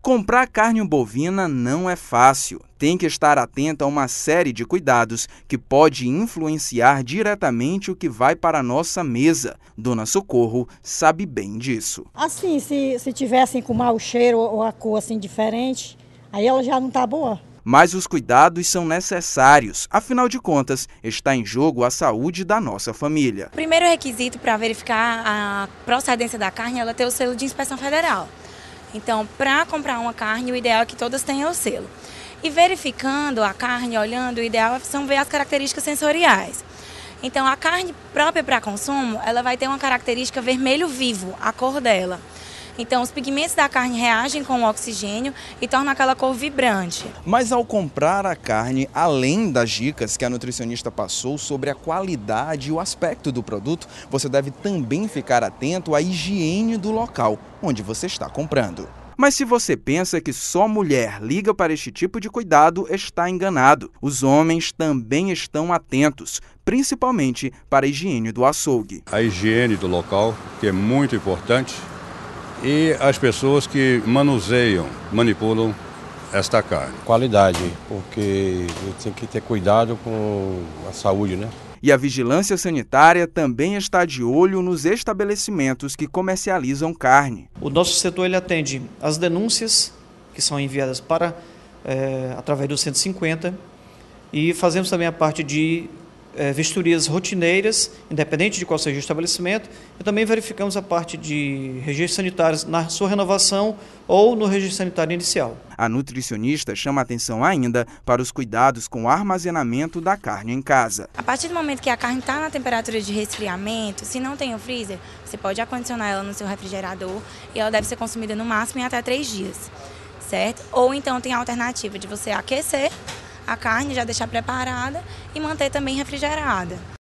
Comprar carne bovina não é fácil. Tem que estar atento a uma série de cuidados que pode influenciar diretamente o que vai para a nossa mesa. Dona Socorro sabe bem disso. Assim, se, se tivessem com mau cheiro ou a cor assim diferente, aí ela já não está boa. Mas os cuidados são necessários, afinal de contas, está em jogo a saúde da nossa família. O primeiro requisito para verificar a procedência da carne é ela ter o selo de inspeção federal. Então, para comprar uma carne, o ideal é que todas tenham o selo. E verificando a carne, olhando, o ideal é são ver as características sensoriais. Então, a carne própria para consumo, ela vai ter uma característica vermelho vivo, a cor dela. Então, os pigmentos da carne reagem com o oxigênio e tornam aquela cor vibrante. Mas ao comprar a carne, além das dicas que a nutricionista passou sobre a qualidade e o aspecto do produto, você deve também ficar atento à higiene do local onde você está comprando. Mas se você pensa que só mulher liga para este tipo de cuidado, está enganado. Os homens também estão atentos, principalmente para a higiene do açougue. A higiene do local, que é muito importante, e as pessoas que manuseiam, manipulam esta carne. Qualidade, porque tem que ter cuidado com a saúde, né? E a vigilância sanitária também está de olho nos estabelecimentos que comercializam carne. O nosso setor ele atende as denúncias que são enviadas para é, através do 150 e fazemos também a parte de é, vistorias rotineiras, independente de qual seja o estabelecimento, e também verificamos a parte de registros sanitários na sua renovação ou no registro sanitário inicial. A nutricionista chama atenção ainda para os cuidados com o armazenamento da carne em casa. A partir do momento que a carne está na temperatura de resfriamento, se não tem o freezer, você pode acondicionar ela no seu refrigerador e ela deve ser consumida no máximo em até três dias, certo? Ou então tem a alternativa de você aquecer a carne, já deixar preparada e manter também refrigerada.